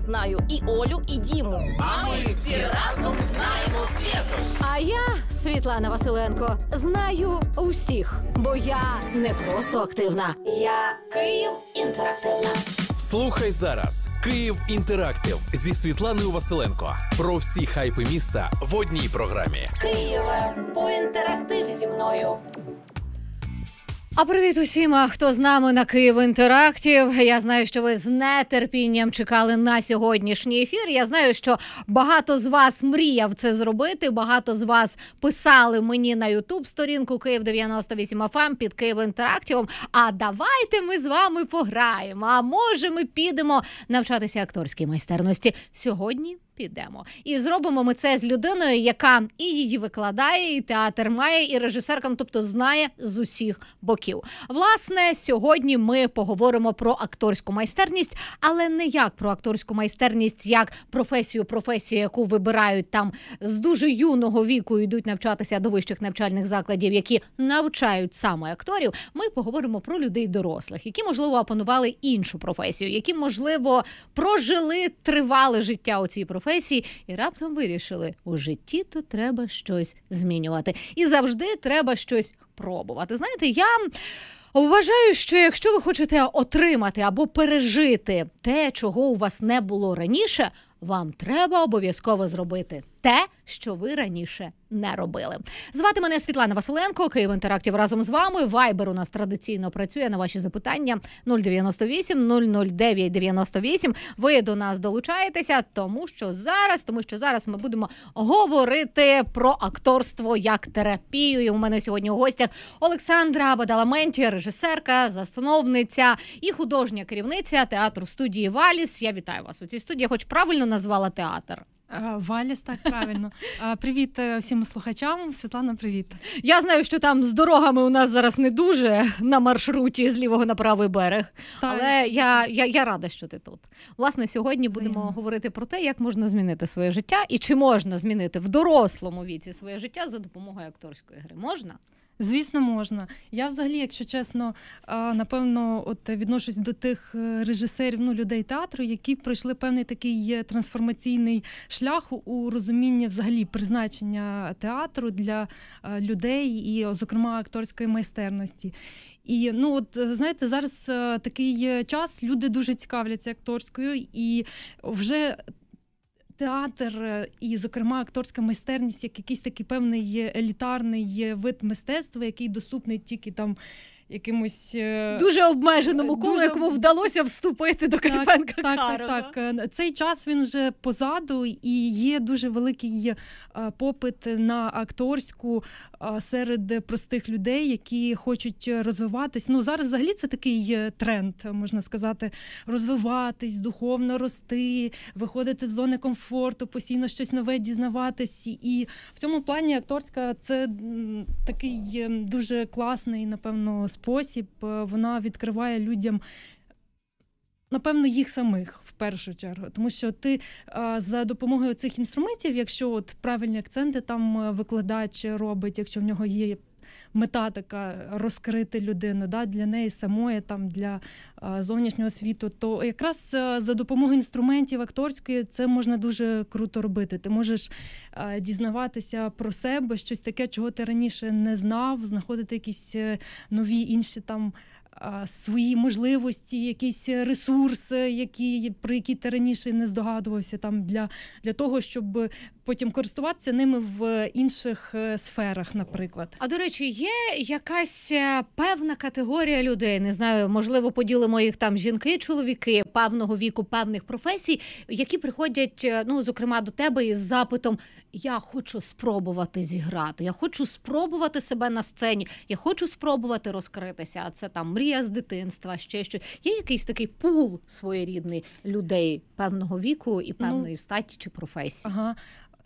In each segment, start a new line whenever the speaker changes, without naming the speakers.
Знаю і Олю, і Діму. А ми всі разом
знаємо світу. А я, Світлана Василенко, знаю усіх, бо я не просто активна. Я Київ інтерактивна.
Слухай зараз Київ Інтерактив зі Світланою Василенко. Про всі хайпи міста в одній програмі.
Києва по інтерактив зі мною. А привіт усім, хто з нами на Київ інтерактів. Я знаю, що ви з нетерпінням чекали на сьогоднішній ефір. Я знаю, що багато з вас мріяв це зробити. Багато з вас писали мені на Ютуб сторінку Київ 98 fm ем під Київ інтерактивом. А давайте ми з вами пограємо. А може, ми підемо навчатися акторській майстерності сьогодні підемо. І зробимо ми це з людиною, яка і її викладає, і театр має, і режисерка, ну, тобто знає з усіх боків. Власне, сьогодні ми поговоримо про акторську майстерність, але не як про акторську майстерність, як професію, професію, яку вибирають там з дуже юного віку, йдуть навчатися до вищих навчальних закладів, які навчають саме акторів. Ми поговоримо про людей дорослих, які можливо опанували іншу професію, які можливо прожили тривале життя у цій професії професій і раптом вирішили у житті то треба щось змінювати. І завжди треба щось пробувати. Знаєте, я. Вважаю, що якщо ви хочете отримати або пережити те, чого у вас не було раніше, вам треба обов'язково зробити те, що ви раніше не робили. Звати мене Світлана Василенко, Київ інтерактів разом з вами. Вайбер у нас традиційно працює на ваші запитання 098 009 98. Ви до нас долучаєтеся, тому що зараз, тому що зараз ми будемо говорити про акторство як терапію. І У мене сьогодні у гостях Олександра Бадаламенті, режисерка, засновниця і художня керівниця театру студії Валіс. Я вітаю вас у цій студії, хоч правильно назвала театр.
Е, Валіс, так правильно. Е, привіт е, всім слухачам. Світлана, привіт.
Я знаю, що там з дорогами у нас зараз не дуже на маршруті з лівого на правий берег. Так. Але я я, я рада, що ти тут. Власне, сьогодні будемо говорити про те, як можна змінити своє життя і чи можна
змінити в дорослому віці
своє життя за допомогою акторської гри. Можна?
Звісно, можна. Я взагалі, якщо чесно, напевно, от відношусь до тих е, режисерів, ну людей театру, які пройшли певний такий трансформаційний шлях у розумінні взагалі призначення театру для е, людей і, зокрема, акторської майстерності. І ну от знаєте, зараз е, такий час люди дуже цікавляться акторською, і вже театр е, і, зокрема, акторська майстерність як якийсь такий певний е, елітарний е, вид мистецтва, який доступний тільки там якимось е, дуже обмеженому колу, дуже... якому вдалося вступити до Карпенка. Так, так, так, так. Е, цей час він вже позаду, і є дуже великий е, попит на акторську серед простих людей, які хочуть розвиватись. Ну зараз взагалі це такий тренд, можна сказати, розвиватись, духовно рости, виходити з зони комфорту, постійно щось нове дізнаватись. І в цьому плані акторська це такий ем, дуже класний, напевно, спосіб спосіб е, вона відкриває людям. Напевно, їх самих в першу чергу, тому що ти е, за допомогою цих інструментів, якщо от правильні акценти там е, викладач робить, якщо в нього є мета така розкрити людину да, для неї самої, там для е, зовнішнього світу, то якраз е, за допомогою інструментів акторської це можна дуже круто робити. Ти можеш е, дізнаватися про себе щось таке, чого ти раніше не знав, знаходити якісь нові інші там свої можливості, якісь ресурси, які про які ти раніше не здогадувався, там для, для того, щоб потім користуватися ними в інших е, сферах, наприклад. А до речі, є якась
е, певна категорія людей, не знаю, можливо, поділимо їх там жінки, чоловіки певного віку певних професій, які приходять, е, ну зокрема, до тебе із запитом: Я хочу спробувати зіграти, я хочу спробувати себе на сцені, я хочу спробувати розкритися. А це там мрія з дитинства, ще щось. Є якийсь такий пул
своєрідний людей певного віку і ну, певної ну, статі чи професії. Ага.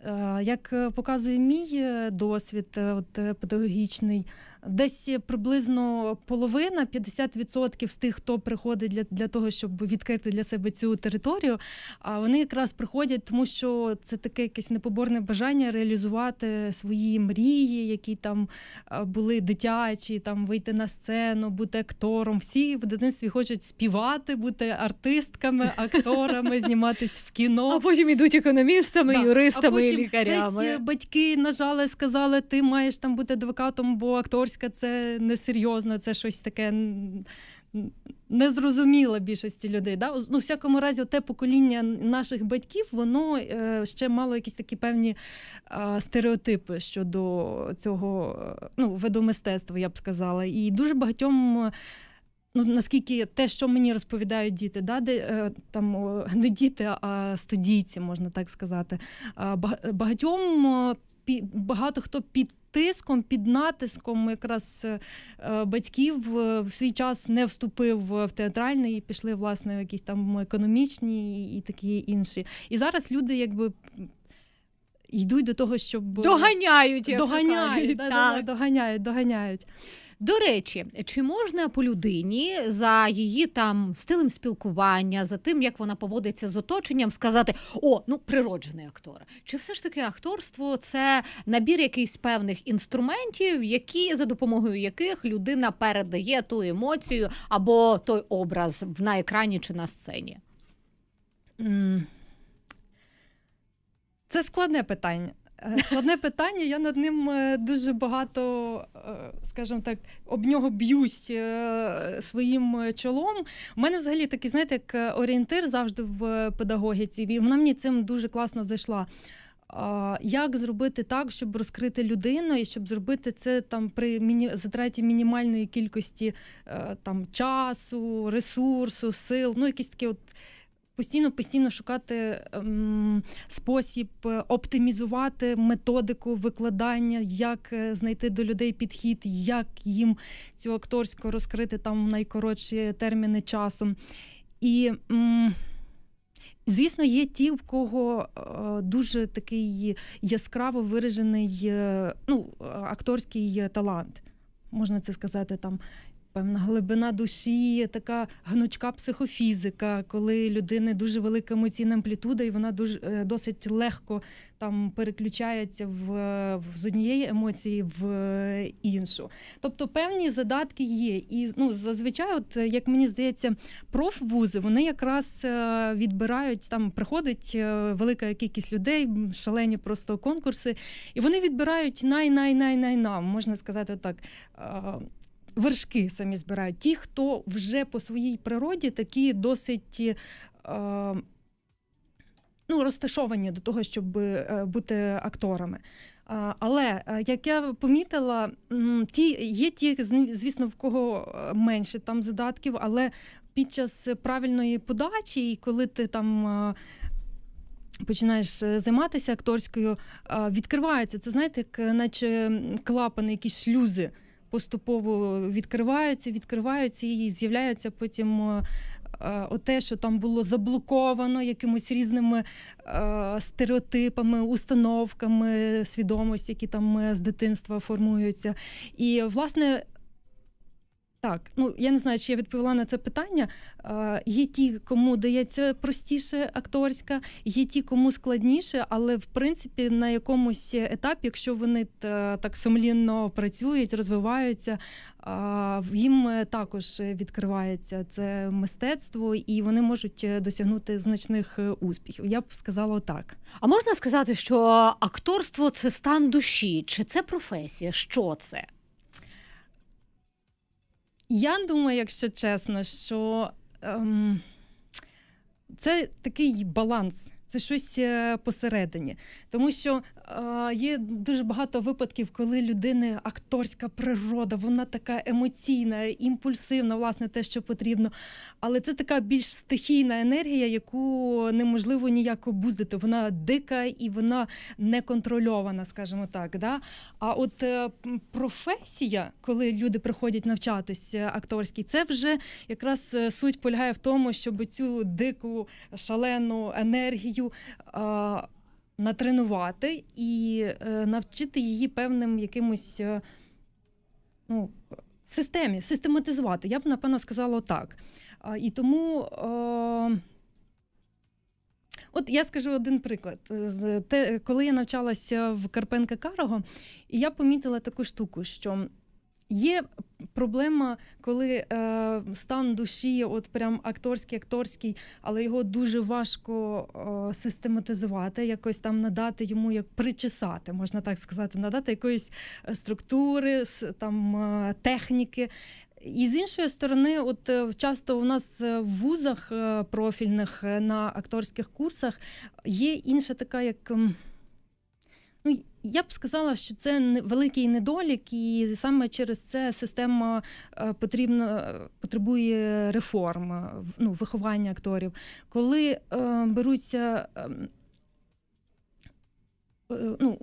Е, як показує мій е, досвід, от педагогічний. Десь приблизно половина, 50% з тих, хто приходить для для того, щоб відкрити для себе цю територію. А вони якраз приходять, тому що це таке якесь непоборне бажання реалізувати свої мрії, які там були дитячі, там вийти на сцену, бути актором. Всі в дитинстві хочуть співати, бути артистками, акторами, зніматись в кіно. А потім ідуть економістами, да. юристами, а потім і лікарями. Десь е, батьки нажали, сказали, ти маєш там бути адвокатом, бо акторський Київська це несерйозно, це щось таке незрозуміле більшості людей. Да? Ну, в всякому разі, те покоління наших батьків, воно е, ще мало якісь такі певні стереотипи щодо цього ну, виду мистецтва, я б сказала. І дуже багатьом. Ну, наскільки те, що мені розповідають діти, да, де е, там не діти, а студійці, можна так сказати. Багатьом багато хто під тиском, під натиском якраз е, батьків е, в свій час не вступив в театральний, і пішли власне в якісь там економічні і такі інші. І зараз люди якби йдуть до того, щоб е, доганяють як доганяють, так. Да, да, доганяють, доганяють.
До речі, чи можна по людині за її там стилем спілкування, за тим, як вона поводиться з оточенням, сказати о, ну природжений актор? Чи все ж таки акторство це набір якихось певних інструментів, які за допомогою яких людина передає ту емоцію або той образ на екрані чи на сцені?
Mm. Це складне питання. Е, складне питання, я над ним е, дуже багато, е, скажімо так, об нього б'юсь своїм чолом. У мене взагалі такий, знаєте, як орієнтир завжди в педагогіці, і вона мені цим дуже класно зайшла. Як зробити так, щоб розкрити людину і щоб зробити це там при міні... затраті мінімальної кількості там часу, ресурсу, сил, ну якісь такі от постійно постійно шукати ем, спосіб е, оптимізувати методику викладання, як е, знайти до людей підхід, як їм цю акторську розкрити там в найкоротші терміни часу. І ем, Звісно, є ті, в кого е, дуже такий яскраво виражений ну, акторський талант. Можна це сказати, там певна глибина душі, така гнучка психофізика, коли людини дуже велика емоційна амплітуда, і вона дуже е, досить легко там переключається в, е, в з однієї емоції в е, іншу. Тобто певні задатки є. І ну, зазвичай, от як мені здається, профвузи вони якраз відбирають там, приходить велика кількість людей, шалені просто конкурси, і вони відбирають най-най-най-най-нам, можна сказати так вершки самі збирають. Ті, хто вже по своїй природі такі досить. Е, Ну, розташовані до того, щоб е, бути акторами. Але е, як я помітила, ті є ті, звісно, в кого е, менше там задатків, але під час правильної подачі, і коли ти там починаєш займатися акторською, відкривається це, знаєте, як наче клапани, якісь шлюзи поступово відкриваються, відкриваються і з'являються потім. Е, е, оте, що там було заблоковано якимись різними е, стереотипами, установками, свідомості, які там е, з дитинства формуються. І, власне, так, ну я не знаю, чи я відповіла на це питання. Е, Є ті, кому дається простіше акторська, є ті, кому складніше, але в принципі на якомусь етапі, якщо вони е, так сумлінно працюють, розвиваються, їм також відкривається це мистецтво, і вони можуть досягнути значних успіхів. Я б сказала так. А можна сказати, що акторство це стан душі, чи це професія? Що це? Я думаю, якщо чесно, що ем, це такий баланс це щось е, посередині, тому що е, є дуже багато випадків, коли людини акторська природа, вона така емоційна, імпульсивна, власне, те, що потрібно. Але це така більш стихійна енергія, яку неможливо ніяк обузити. Вона дика і вона неконтрольована, скажімо так. Да? А от е, професія, коли люди приходять навчатися, акторській, це вже якраз суть полягає в тому, щоб цю дику шалену енергію дитиною натренувати і е, навчити її певним якимось е, ну, системі, систематизувати. Я б, напевно, сказала так. І тому. От я скажу один приклад. Те, коли я навчалася в Карпенка Карого, і я помітила таку штуку, що Є проблема, коли е, стан душі, от прям акторський, акторський, але його дуже важко е, систематизувати, якось там надати йому як причесати, можна так сказати, надати якоїсь е, структури, там е, техніки. І з іншої сторони, от е, часто у нас е, в вузах профільних на акторських курсах є інша така, як. Ну я б сказала, що це великий недолік, і саме через це система е, потрібно потребує реформ ну, виховання акторів, коли е, беруться. Ем, Е, ну,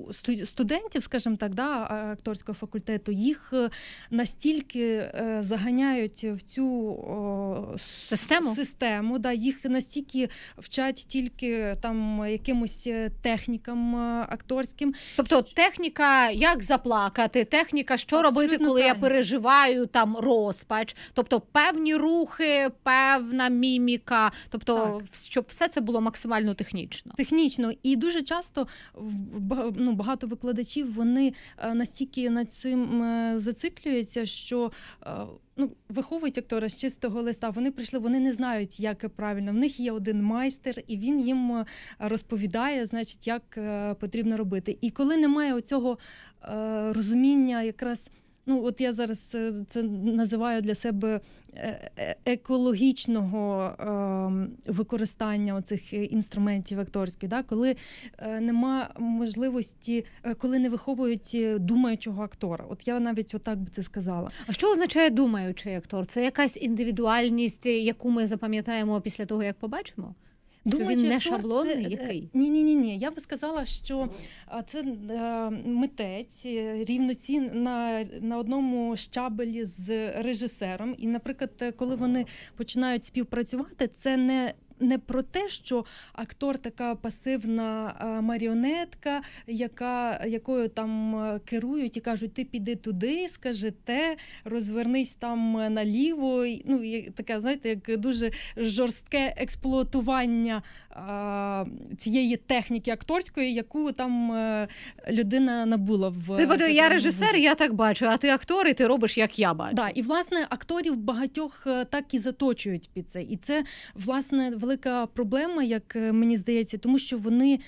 студентів, скажімо так, да, акторського факультету, їх е, настільки е, заганяють в цю систему, систему да, їх настільки вчать тільки там якимось технікам акторським. Тобто техніка, як заплакати, техніка, що Абсолютно робити, коли так. я переживаю
там розпач, тобто певні рухи, певна міміка, тобто,
так. щоб все це було максимально технічно. Технічно. І дуже часто в ну, багато викладачів вони е, настільки над цим е, зациклюються, що е, ну виховують актора з чистого листа. Вони прийшли, вони не знають, як правильно. В них є один майстер, і він їм розповідає, значить, як потрібно робити. І коли немає оцього розуміння, якраз ну от я зараз е, це називаю для себе е, е, екологічного ем, використання оцих інструментів акторських, да? коли нема можливості, коли не виховують думаючого актора. От я навіть отак би це сказала.
А що означає думаючий актор? Це якась індивідуальність, яку ми запам'ятаємо після того, як побачимо?
Думаю, що він не шаблонний це... Е, який? Ні, ні, ні, ні. Я би сказала, що це е, митець е, рівноцін на, на одному щабелі з режисером. І, наприклад, коли вони починають співпрацювати, це не не про те, що актор така пасивна маріонетка, яка, якою там е, керують і кажуть, ти піди туди, скажи те, розвернись там наліво. Ну, таке, знаєте, як дуже жорстке експлуатування цієї техніки акторської, яку там е, людина набула в Ти буде, я режисер, я так бачу, а ти актор, і ти робиш, як я бачу. Да, І власне акторів багатьох е, так і заточують під це. І це власне велике велика проблема, як е, мені здається, тому що вони е,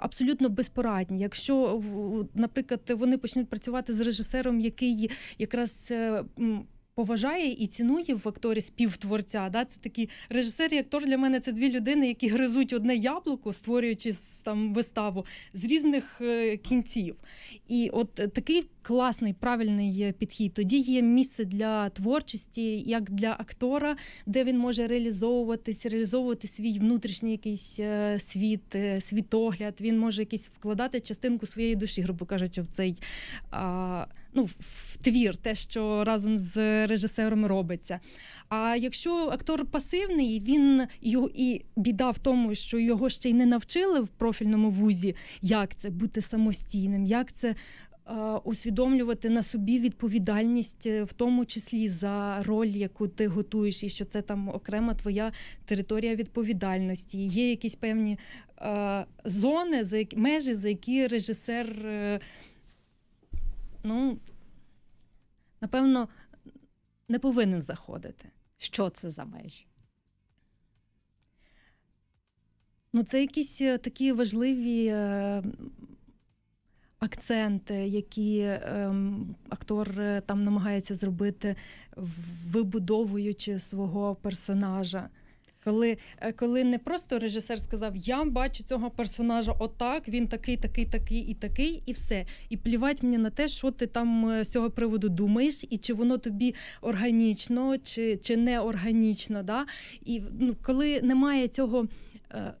абсолютно безпорадні. Якщо наприклад, вони почнуть працювати з режисером, який якраз е, поважає і цінує в акторі співтворця. Да? Це такі режисер і актор для мене це дві людини, які гризуть одне яблуко, створюючи там виставу з різних е, кінців. І от е, такий класний правильний підхід. Тоді є місце для творчості, як для актора, де він може реалізовуватись, реалізовувати свій внутрішній якийсь е, світ, світогляд. Він може якийсь вкладати частинку своєї душі, грубо кажучи, в цей. А, ну, в твір, те, що разом з режисером робиться. А якщо актор пасивний, він його і біда в тому, що його ще й не навчили в профільному вузі, як це бути самостійним, як це. Е, усвідомлювати на собі відповідальність, е, в тому числі за роль, яку ти готуєш, і що це там окрема твоя територія відповідальності. Є якісь певні е, зони, за які, межі, за які режисер. Е, ну, напевно, не повинен заходити. Що це за межі? Ну, це якісь е, такі важливі е, акценти, які ем, е, актор там намагається зробити, вибудовуючи свого персонажа. Коли е, коли не просто режисер сказав, я бачу цього персонажа, отак, він такий, такий, такий і такий, і все. І плівать мені на те, що ти там е, з цього приводу думаєш, і чи воно тобі органічно, чи чи не органічно. Да? І ну, коли немає цього. Е,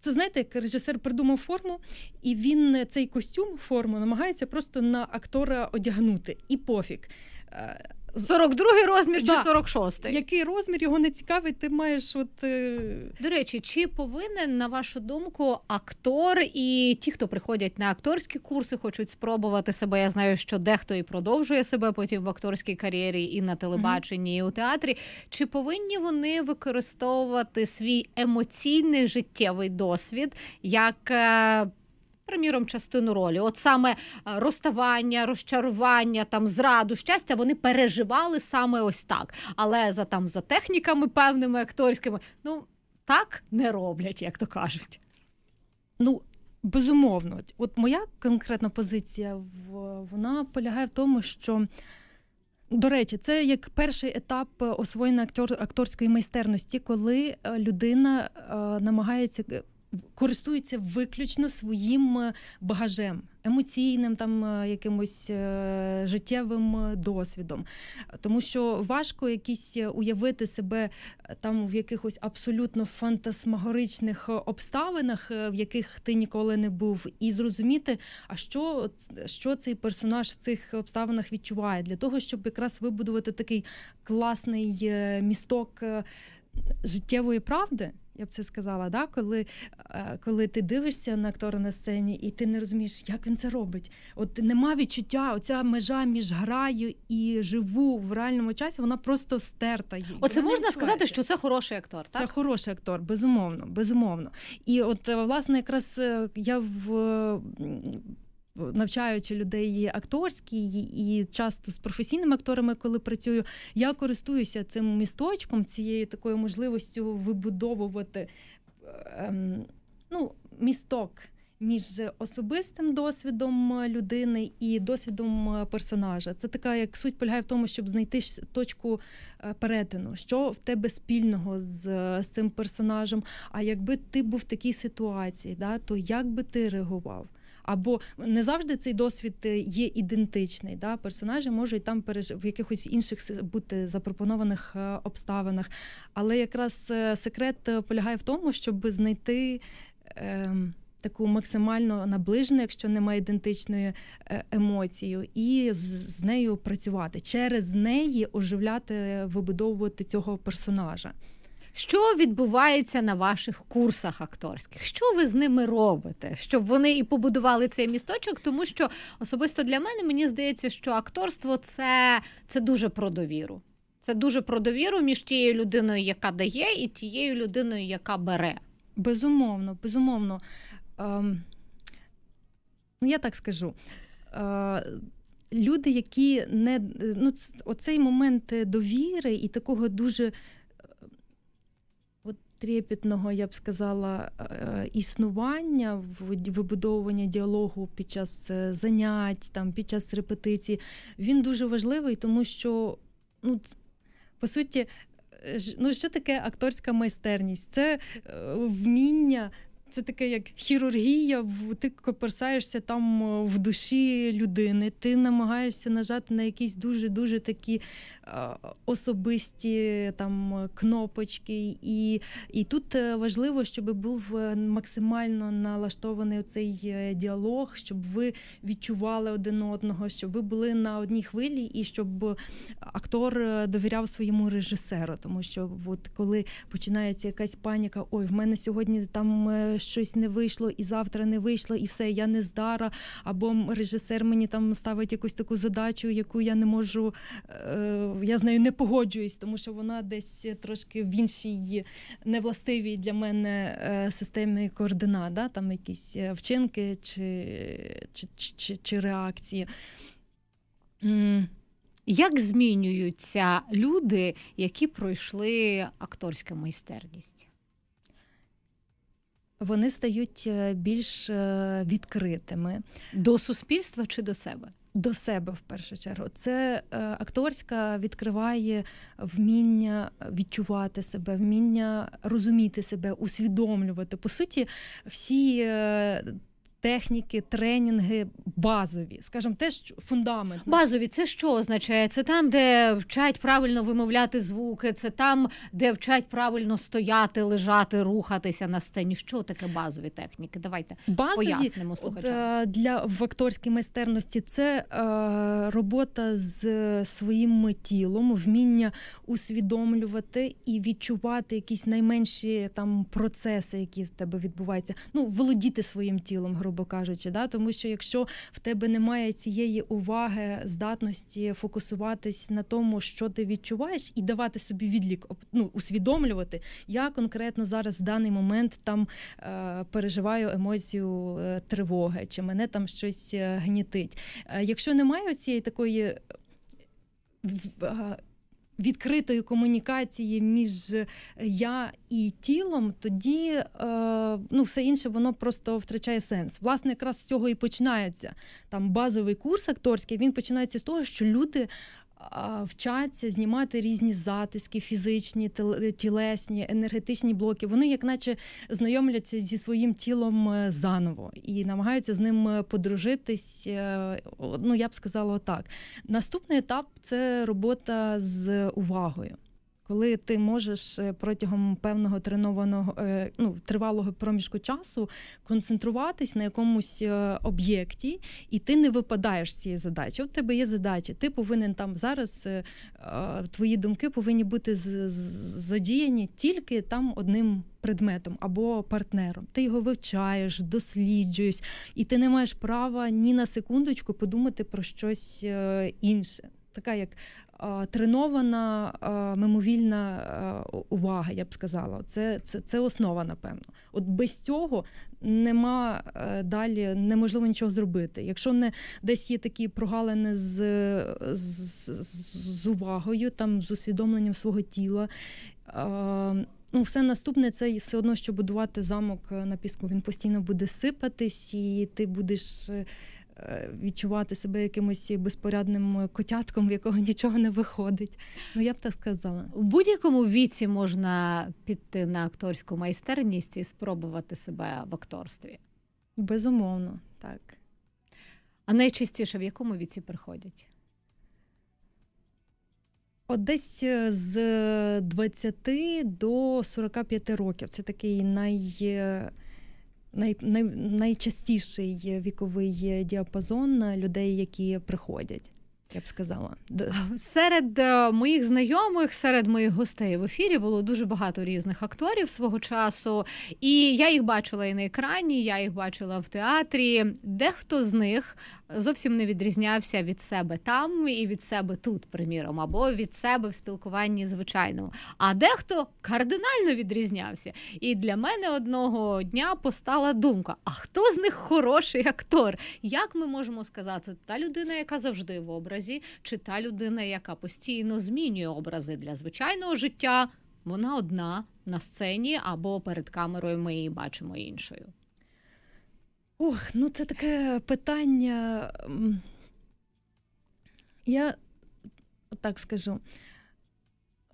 це знаєте, як режисер придумав форму, і він цей костюм, форму намагається просто на актора одягнути. І пофіг. 42-й розмір да. чи 46-й? Який розмір його не цікавить, ти маєш от. Е, До
речі, чи повинен, на вашу думку, актор і ті, хто приходять на акторські курси, хочуть спробувати себе. Я знаю, що дехто і продовжує себе потім в акторській кар'єрі, і на телебаченні, mm-hmm. і у театрі. Чи повинні вони використовувати свій емоційний життєвий досвід як е, приміром, частину ролі. От саме е, розставання, розчарування, там зраду, щастя, вони переживали саме ось так. Але за там за техніками певними акторськими, ну так
не роблять, як то кажуть. Ну, безумовно, от моя конкретна позиція вона полягає в тому, що. До речі, це як перший етап е, освоєння актор, акторської майстерності, коли е, людина е, намагається користується виключно своїм е, багажем, емоційним, там е, якимось е, життєвим досвідом. Тому що важко якісь уявити себе там в якихось абсолютно фантасмагоричних обставинах, в яких ти ніколи не був, і зрозуміти, а що, що цей персонаж в цих обставинах відчуває, для того, щоб якраз вибудувати такий класний місток життєвої правди. Я б це сказала, да? коли е, коли ти дивишся на актора на сцені, і ти не розумієш, як він це робить. От нема відчуття, оця межа між граю і живу в реальному часі, вона просто стерта. Оце можна сказати, що це хороший актор. так? Це хороший актор, безумовно, безумовно. І от е, власне, якраз е, я в навчаючи людей акторські і часто з професійними акторами, коли працюю, я користуюся цим місточком, цією такою можливістю вибудовувати ем, ну, місток. Між особистим досвідом людини і досвідом персонажа. Це така, як суть полягає в тому, щоб знайти точку е, перетину, що в тебе спільного з, з цим персонажем. А якби ти був в такій ситуації, да, то як би ти реагував? або не завжди цей досвід е, є ідентичний. Да? Персонажі можуть там в якихось інших бути запропонованих е, обставинах. Але якраз е, секрет полягає в тому, щоб знайти. Ем, таку максимально наближену, якщо немає ідентичної емоцію, і з, з нею працювати через неї оживляти, вибудовувати цього персонажа що відбувається на
ваших курсах акторських, що ви з ними робите, щоб вони і побудували цей місточок, тому що особисто для мене мені здається, що акторство це, це дуже про довіру. Це дуже про довіру між тією людиною, яка дає, і тією людиною, яка бере.
Безумовно, безумовно. Ем, ну, Я так скажу. Е, люди, які не ну, оцей момент довіри і такого дуже трепетного, я б сказала, е, існування, вибудовування діалогу під час е, занять, там під час репетицій, він дуже важливий, тому що ну, по суті. Е, ну, що таке акторська майстерність? Це вміння це таке як хірургія, ти коперсаєшся там е, в душі людини, ти намагаєшся нажати на якісь дуже-дуже такі е, особисті там кнопочки. І і тут е, важливо, щоб був максимально налаштований цей діалог, щоб ви відчували один одного, щоб ви були на одній хвилі і щоб актор довіряв своєму режисеру. Тому що, от коли починається якась паніка, ой, в мене сьогодні там щось не вийшло, і завтра не вийшло, і все, я не здара. Або режисер мені там ставить якусь таку задачу, яку я не можу, е, я з нею не погоджуюсь, тому що вона десь трошки в іншій невластивій для мене е, системі координат, да? там якісь е, вчинки чи, чи, чи, чи реакції. Як змінюються
люди, які пройшли акторську майстерність?
вони стають е, більш е, відкритими до суспільства чи до себе? До себе в першу чергу. Це е, акторська відкриває вміння відчувати себе, вміння розуміти себе, усвідомлювати. По суті, всі техніки, тренінги базові, скажімо, те, що фундамент
базові. Це що означає? Це там, де вчать правильно вимовляти звуки, це там, де вчать правильно стояти, лежати, рухатися на сцені. Що таке базові техніки? Давайте базові, пояснимо слухачам. Е,
для в акторській майстерності. Це е, робота з своїм тілом, вміння усвідомлювати і відчувати якісь найменші там процеси, які в тебе відбуваються. Ну володіти своїм тілом грубо грубо кажучи, да тому що якщо в тебе немає цієї уваги, здатності фокусуватись на тому, що ти відчуваєш, і давати собі відлік, ну, усвідомлювати, я конкретно зараз в даний момент там е, переживаю емоцію е, тривоги, чи мене там щось е, гнітить. Е, якщо немає цієї такої. В, відкритої комунікації між е, я і тілом, тоді е, ну, все інше воно просто втрачає сенс. Власне, якраз з цього і починається там базовий курс акторський. Він починається з того, що люди вчаться знімати різні затиски, фізичні, е, тілесні, енергетичні блоки. Вони, як наче, знайомляться зі своїм тілом е, заново і намагаються з ним е, подружитись. Ну я б сказала так. Наступний етап це робота з увагою. Коли ти можеш е, протягом певного тренованого е, ну тривалого проміжку часу концентруватись на якомусь е, об'єкті, і ти не випадаєш з цієї задачі. От тебе є задача, ти повинен там зараз твої думки повинні бути задіяні тільки там одним предметом або партнером. Ти його вивчаєш, досліджуєш, і ти не маєш права ні на секундочку подумати про щось інше. Така як Е, тренована е, мимовільна е, увага, я б сказала. Це це, це основа, напевно. От без цього нема далі неможливо нічого зробити. Якщо не десь є такі прогалини з, з, з увагою, там з усвідомленням свого тіла. Ну, все наступне це все одно, що будувати замок на піску. Він постійно буде сипатись, і ти будеш Е, відчувати себе якимось безпорядним котятком, в якого нічого не виходить. Ну я б так сказала. У будь-якому віці можна піти на акторську майстерність
і спробувати себе в акторстві. Безумовно, так.
А найчастіше в якому віці приходять? От десь е, з 20 е, до 45 років. Це такий най най, най, найчастіший віковий діапазон людей, які приходять. Я б сказала,
серед е, моїх знайомих, серед моїх гостей в ефірі було дуже багато різних акторів свого часу, і я їх бачила і на екрані, я їх бачила в театрі. Дехто з них зовсім не відрізнявся від себе там і від себе тут, приміром, або від себе в спілкуванні звичайному. А дехто кардинально відрізнявся. І для мене одного дня постала думка: а хто з них хороший актор? Як ми можемо сказати, та людина, яка завжди в образі, чи та людина, яка постійно змінює образи для звичайного життя? Вона одна на сцені або перед камерою
ми її бачимо іншою. Ох, ну це таке питання. Я так скажу.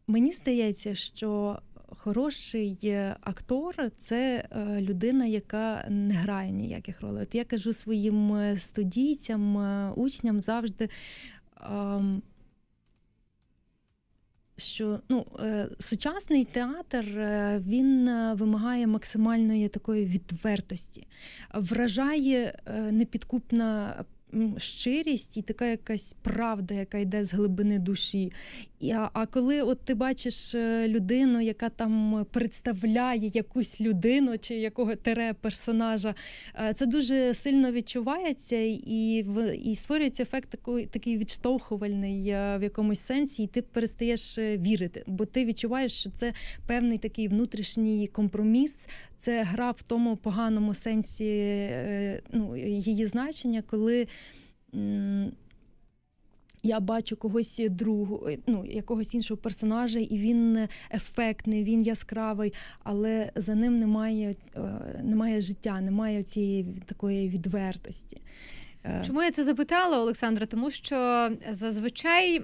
Мені здається, що хороший актор це е, людина, яка не грає ніяких ролей. От я кажу своїм е, студійцям, е, учням завжди що ну, е, сучасний театр е, він е, вимагає максимальної такої відвертості, вражає непідкупна щирість і така якась правда, яка йде з глибини душі. І, А коли от ти бачиш е, людину, яка там представляє якусь людину чи якого тере персонажа, е, це дуже сильно відчувається і і створюється ефект такий такий відштовхувальний е, в якомусь сенсі, і ти перестаєш вірити, бо ти відчуваєш, що це певний такий внутрішній компроміс це гра в тому поганому сенсі е, ну, її значення, коли. Я бачу когось другого, е, ну якогось іншого персонажа, і він ефектний, він яскравий, але за ним немає е, немає життя, немає цієї такої відвертості. Е. Чому я це запитала, Олександра? Тому що зазвичай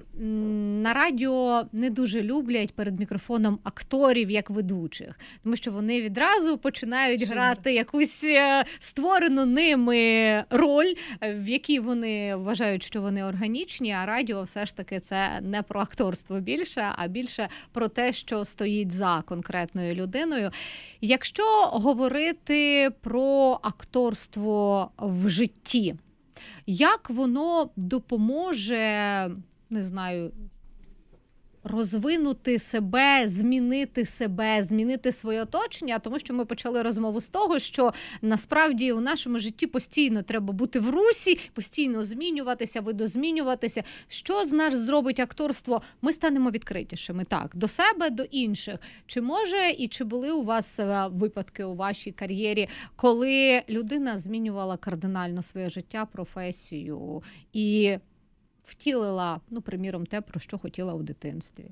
на радіо
не дуже люблять перед мікрофоном акторів як ведучих, тому що вони відразу починають Жир. грати якусь е, створену ними роль, в якій вони вважають, що вони органічні. А радіо все ж таки це не про акторство більше, а більше про те, що стоїть за конкретною людиною. Якщо говорити про акторство в житті. Як воно допоможе, не знаю, розвинути себе, змінити себе, змінити своє оточення, тому що ми почали розмову з того, що насправді у нашому житті постійно треба бути в русі, постійно змінюватися, видозмінюватися. Що з нас зробить акторство? Ми станемо відкритішими так до себе, до інших. Чи може і чи були у вас е, випадки у вашій кар'єрі, коли людина змінювала кардинально своє життя, професію і втілила, ну, приміром, те, про що хотіла у дитинстві.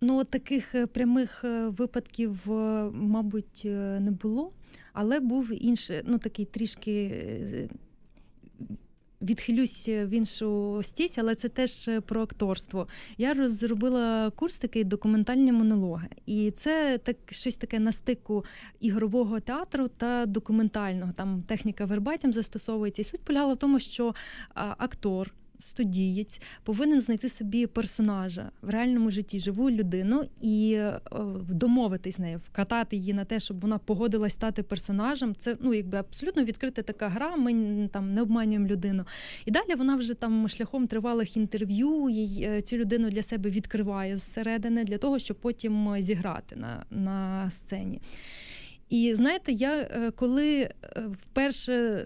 Ну, таких е, прямих е, випадків, е, мабуть, не було, але був інший, ну такий трішки відхилюсь е, в іншу стість, але це теж е, про акторство. Я розробила курс такий документальні монологи, і це так щось таке на стику ігрового театру та документального. Там техніка вербатім застосовується. І суть полягала в тому, що актор студієць повинен знайти собі персонажа в реальному житті, живу людину і е, домовитись з нею, вкатати її на те, щоб вона погодилась стати персонажем. Це ну якби абсолютно відкрита така гра. Ми там не обманюємо людину. І далі вона вже там шляхом тривалих інтерв'ю її е, цю людину для себе відкриває зсередини для того, щоб потім е, зіграти на, на сцені. І знаєте, я коли вперше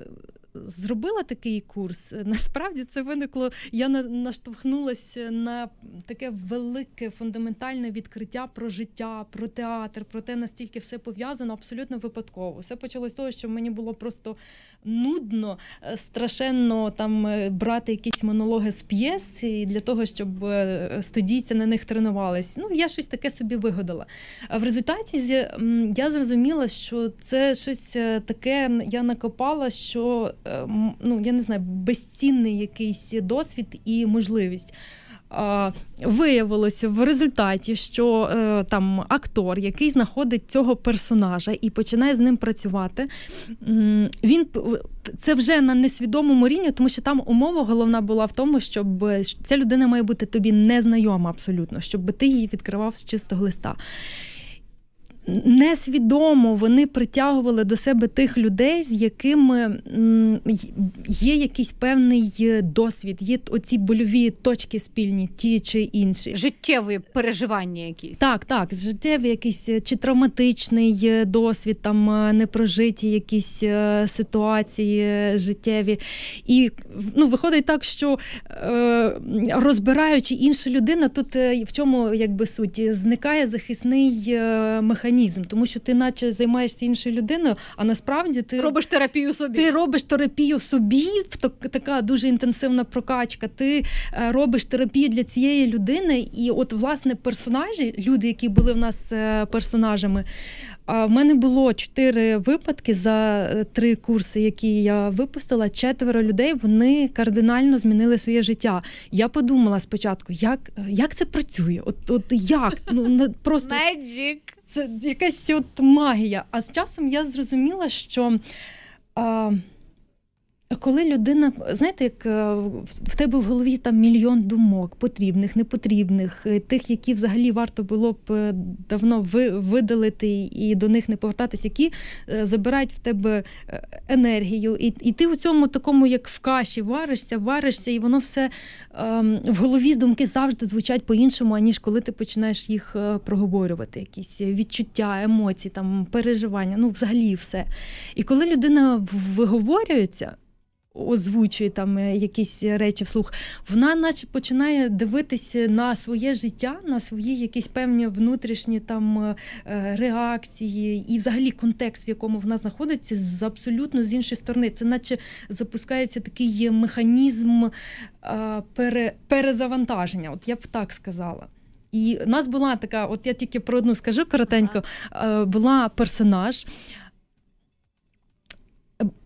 зробила такий курс, насправді це виникло. Я наштовхнулася на таке велике фундаментальне відкриття про життя, про театр, про те, настільки все пов'язано, абсолютно випадково. Все почалось з того, що мені було просто нудно, е, страшенно там е, брати якісь монологи з п'єс і для того, щоб е, студійці на них тренувались. Ну, я щось таке собі вигадала. А в результаті я зрозуміла, що це щось таке я накопала, що ну я не знаю, безцінний якийсь досвід і можливість. Виявилося в результаті, що е, там актор, який знаходить цього персонажа і починає з ним працювати, він це вже на несвідомому рівні, тому що там умова головна була в тому, щоб ця людина має бути тобі незнайома абсолютно, щоб ти її відкривав з чистого листа несвідомо вони притягували до себе тих людей, з якими є якийсь певний е, досвід, є оці больові точки спільні, ті чи інші.
Життєві переживання якісь.
Так, так, життєві якийсь е, чи травматичний е, досвід, там непрожиті якісь ситуації життєві. І ну, виходить так, що розбираючи іншу людину, тут в чому якби суть, зникає захисний механізм механізм, тому що ти, наче, займаєшся іншою людиною, а насправді ти робиш терапію собі. Ти робиш терапію собі, така дуже інтенсивна прокачка. Ти е, робиш терапію для цієї людини, і от власне персонажі, люди, які були в нас е, персонажами. А в мене було чотири випадки за е, три курси, які я випустила. Четверо людей вони кардинально змінили своє життя. Я подумала спочатку, як як це працює? От от як ну просто Magic це якась от магія. А з часом я зрозуміла, що. А, коли людина, знаєте, як е, в тебе в голові там мільйон думок, потрібних, непотрібних, е, тих, які взагалі варто було б е, давно видалити і до них не повертатись, які забирають в тебе енергію. І і ти у цьому такому, як в каші, варишся, варишся, і воно все ем, в голові думки завжди звучать по-іншому, аніж коли ти починаєш їх проговорювати, якісь відчуття, емоції, там переживання, ну взагалі все. І коли людина виговорюється озвучує там е, якісь речі вслух, вона наче починає дивитися е, на своє життя, на свої якісь певні внутрішні там е, реакції і взагалі контекст, в якому вона знаходиться, з абсолютно з іншої сторони. Це наче запускається такий механізм пере, перезавантаження. От я б так сказала. І в нас була така, от я тільки про одну скажу коротенько, була персонаж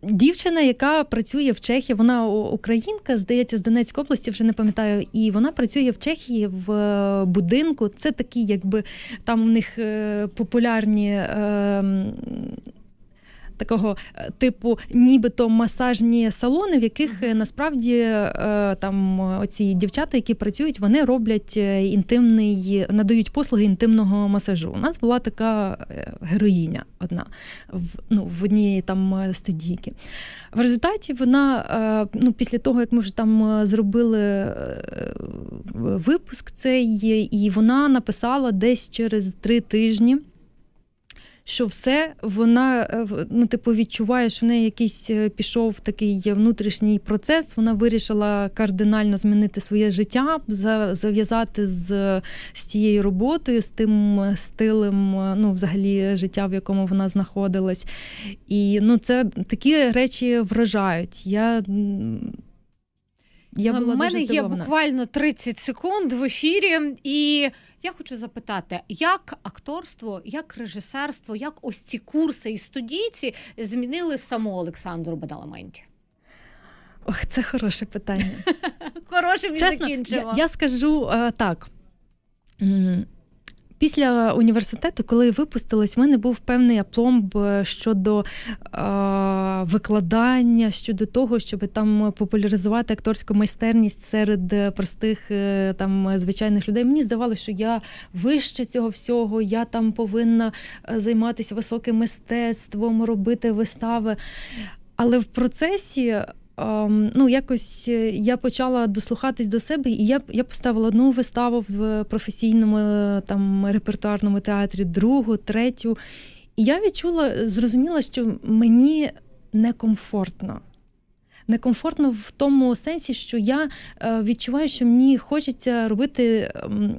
дівчина, яка працює в Чехії, вона українка, здається, з Донецької області, вже не пам'ятаю, і вона працює в Чехії в е, будинку. Це такі, якби там в них е, популярні ем, такого е, типу, нібито масажні салони, в яких е, насправді е, там оці дівчата, які працюють, вони роблять інтимний, надають послуги інтимного масажу. У нас була така героїня одна в ну в одній там студійки. В результаті вона ну після того, як ми вже там зробили випуск, цей і вона написала десь через три тижні що все вона е, ну, типу відчуває, що в неї якийсь е, пішов такий внутрішній процес. Вона вирішила кардинально змінити своє життя, зав'язати з з тією роботою, з тим е, стилем, ну, взагалі, життя, в якому вона знаходилась. І ну, це такі речі вражають. Я я була У мене дуже є буквально
30 секунд в ефірі, і я хочу запитати, як акторство, як режисерство, як ось ці курси і студійці змінили саму Олександру Бадаламенті?
Ох, це хороше питання.
Хороше він Я, я
скажу е, так. Після університету, коли випустилась, в мене був певний апломб е, щодо е, викладання, щодо того, щоб там популяризувати акторську майстерність серед простих е, там звичайних людей. Мені здавалося, що я вище цього всього, я там повинна е, займатися високим мистецтвом, робити вистави. Але в процесі Ем, ну якось е, я почала дослухатись до себе, і я я поставила одну виставу в професійному е, там репертуарному театрі, другу, третю. І я відчула, е, зрозуміла, що мені некомфортно. Некомфортно в тому сенсі, що я відчуваю, що мені хочеться робити ем,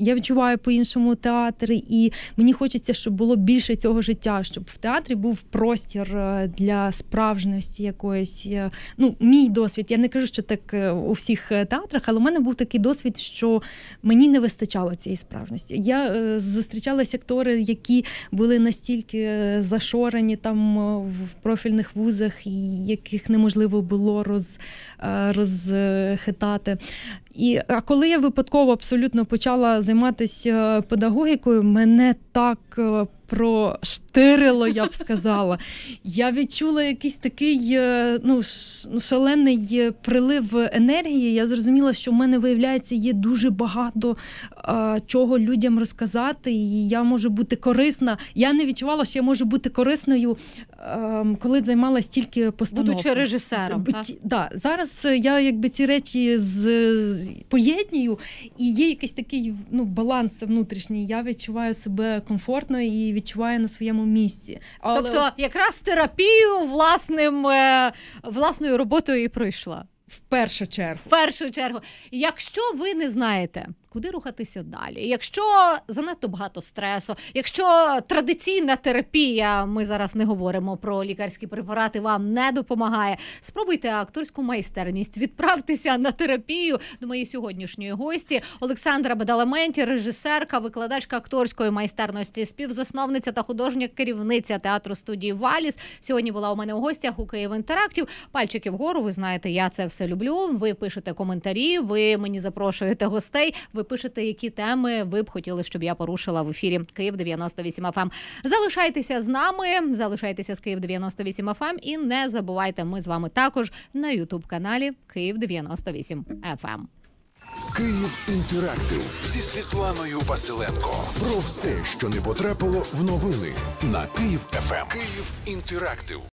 я відчуваю по-іншому театр, і мені хочеться, щоб було більше цього життя, щоб в театрі був простір е, для справжності якоїсь. Е, ну, мій досвід. Я не кажу, що так е, у всіх театрах, але у мене був такий досвід, що мені не вистачало цієї справжності. Я зустрічалася актори, які були настільки зашорені там в профільних вузах, яких неможливо було роз, розхитати. І а коли я випадково абсолютно почала займатися е, педагогікою, мене так е, проштирило, я б сказала. Я відчула якийсь такий е, ну, ну, шалений е, прилив енергії. Я зрозуміла, що в мене виявляється є дуже багато а, чого людям розказати, і я можу бути корисна. Я не відчувала, що я можу бути корисною, а, ем, коли займалася тільки постановкою. Будучи режисером. так? Да, Зараз е, я якби ці речі з, з поєднюю, і є якийсь такий ну, баланс внутрішній. Я відчуваю себе комфортно і відчуває на своєму місці. Але... Тобто, якраз терапію власним е, власною
роботою і пройшла. В першу чергу. В першу чергу. Якщо ви не знаєте, куди рухатися далі? Якщо занадто багато стресу, якщо традиційна терапія, ми зараз не говоримо про лікарські препарати, вам не допомагає. Спробуйте акторську майстерність, відправтеся на терапію до моєї сьогоднішньої гості Олександра Бадаламенті, режисерка, викладачка акторської майстерності, співзасновниця та художня керівниця театру студії Валіс. Сьогодні була у мене у гостях у Київ Інтерактів. Пальчики вгору. Ви знаєте, я це все люблю. Ви пишете коментарі. Ви мені запрошуєте гостей ви пишете, які теми ви б хотіли, щоб я порушила в ефірі Київ 98 fm ем. Залишайтеся з нами, залишайтеся з Київ 98 fm ем. і не забувайте, ми з вами також на Ютуб каналі Київ 98 fm ем. Київ інтерактив
зі Світланою Василенко
про все, що не потрапило в новини на Київ ФМ.
Київ інтерактив.